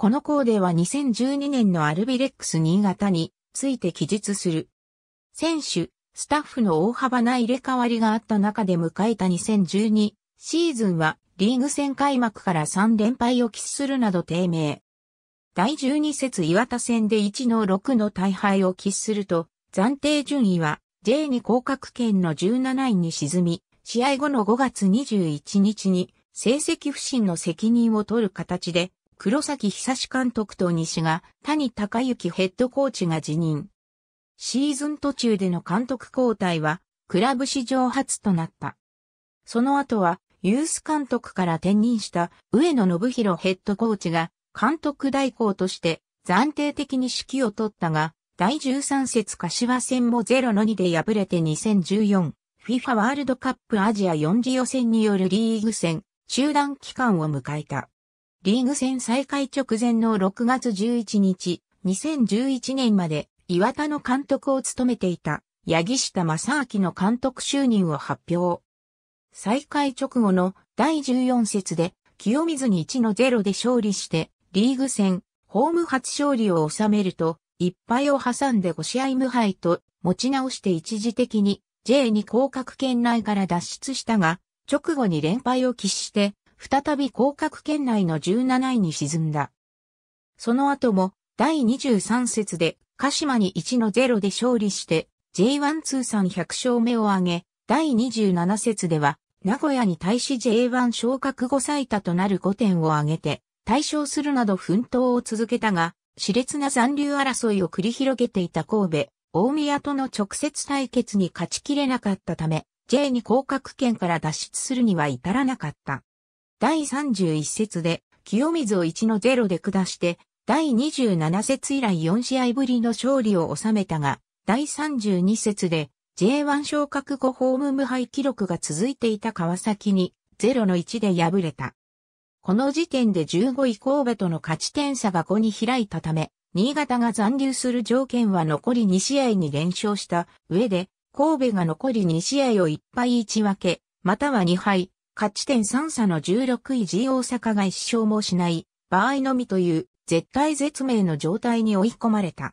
このコーデは2012年のアルビレックス新潟について記述する。選手、スタッフの大幅な入れ替わりがあった中で迎えた2012シーズンはリーグ戦開幕から3連敗を喫するなど低迷。第12節岩田戦で1の6の大敗を喫すると、暫定順位は J に降格圏の17位に沈み、試合後の5月21日に成績不振の責任を取る形で黒崎久監督と西が谷高之ヘッドコーチが辞任。シーズン途中での監督交代は、クラブ史上初となった。その後は、ユース監督から転任した上野信弘ヘッドコーチが監督代行として暫定的に指揮を取ったが、第13節柏戦も0の2で敗れて2014、FIFA ワールドカップアジア4次予選によるリーグ戦、中断期間を迎えた。リーグ戦再開直前の6月11日、2011年まで岩田の監督を務めていた、八木下正明の監督就任を発表。再開直後の第14節で、清水に1の0で勝利して、リーグ戦、ホーム初勝利を収めると、一敗を挟んで5試合無敗と、持ち直して一時的に J2 降格圏内から脱出したが、直後に連敗を喫して、再び降格圏内の17位に沈んだ。その後も、第23節で、鹿島に1の0で勝利して、J1 通算100勝目を挙げ、第27節では、名古屋に対し J1 昇格後最多となる5点を挙げて、対象するなど奮闘を続けたが、熾烈な残留争いを繰り広げていた神戸、大宮との直接対決に勝ちきれなかったため、J に降格圏から脱出するには至らなかった。第31節で清水を1の0で下して、第27節以来4試合ぶりの勝利を収めたが、第32節で J1 昇格後ホーム無敗記録が続いていた川崎に0の1で敗れた。この時点で15位神戸との勝ち点差が5に開いたため、新潟が残留する条件は残り2試合に連勝した上で、神戸が残り2試合を1敗1分け、または2敗、勝ち点3差の16位 G 大阪が一勝もしない場合のみという絶対絶命の状態に追い込まれた。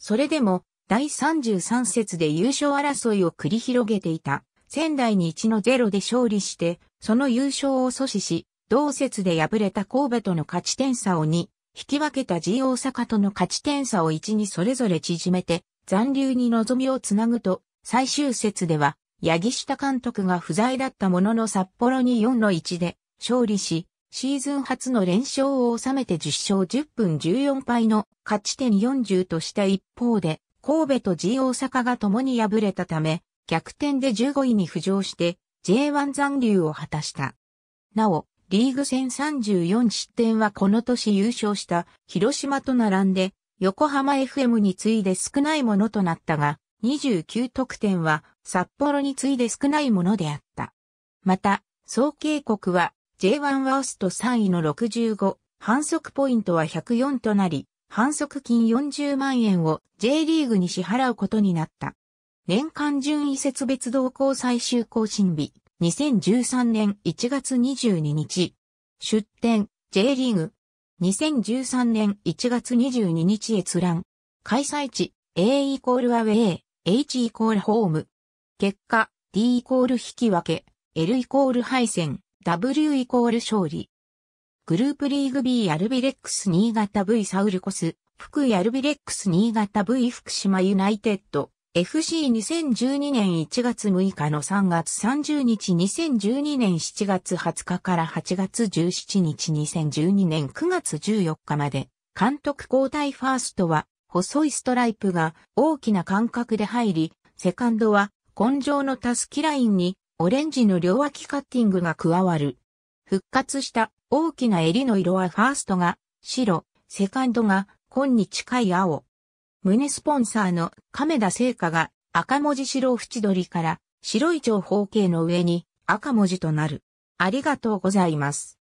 それでも第33節で優勝争いを繰り広げていた仙台に1の0で勝利して、その優勝を阻止し、同節で敗れた神戸との勝ち点差を2、引き分けた G 大阪との勝ち点差を1にそれぞれ縮めて、残留に望みをつなぐと、最終節では八木下監督が不在だったものの札幌に4の1で勝利し、シーズン初の連勝を収めて10勝10分14敗の勝ち点40とした一方で、神戸と G 大阪が共に敗れたため、逆転で15位に浮上して J1 残留を果たした。なお、リーグ戦34失点はこの年優勝した広島と並んで横浜 FM に次いで少ないものとなったが、29得点は札幌に次いで少ないものであった。また、総計国は J1 ワースト3位の65、反則ポイントは104となり、反則金40万円を J リーグに支払うことになった。年間順位設別動向最終更新日、2013年1月22日。出展、J リーグ。2013年1月22日閲覧。開催地、A イコールアウェイ。H イコールホーム。結果、D イコール引き分け、L イコール敗戦、W イコール勝利。グループリーグ B アルビレックス新潟 V サウルコス、福井アルビレックス新潟 V 福島ユナイテッド、FC2012 年1月6日の3月30日2012年7月20日から8月17日2012年9月14日まで、監督交代ファーストは細いストライプが大きな間隔で入り、セカンドは根性のたすきラインにオレンジの両脇カッティングが加わる。復活した大きな襟の色はファーストが白、セカンドが紺に近い青。胸スポンサーの亀田製菓が赤文字白縁取りから白い長方形の上に赤文字となる。ありがとうございます。